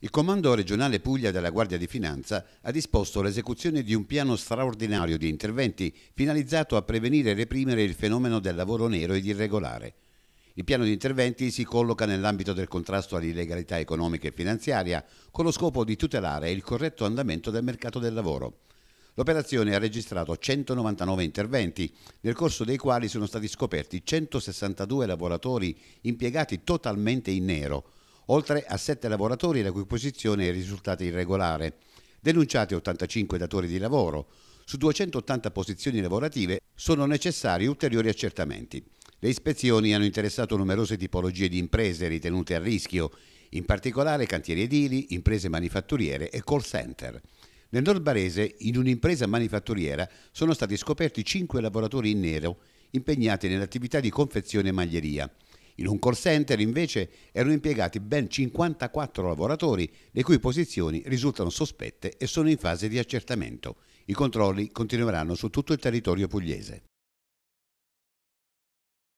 Il Comando regionale Puglia della Guardia di Finanza ha disposto l'esecuzione di un piano straordinario di interventi finalizzato a prevenire e reprimere il fenomeno del lavoro nero ed irregolare. Il piano di interventi si colloca nell'ambito del contrasto all'illegalità economica e finanziaria con lo scopo di tutelare il corretto andamento del mercato del lavoro. L'operazione ha registrato 199 interventi, nel corso dei quali sono stati scoperti 162 lavoratori impiegati totalmente in nero, oltre a sette lavoratori la cui posizione è risultata irregolare. Denunciati 85 datori di lavoro, su 280 posizioni lavorative sono necessari ulteriori accertamenti. Le ispezioni hanno interessato numerose tipologie di imprese ritenute a rischio, in particolare cantieri edili, imprese manifatturiere e call center. Nel nord barese, in un'impresa manifatturiera, sono stati scoperti 5 lavoratori in nero impegnati nell'attività di confezione e maglieria. In un call center invece erano impiegati ben 54 lavoratori, le cui posizioni risultano sospette e sono in fase di accertamento. I controlli continueranno su tutto il territorio pugliese.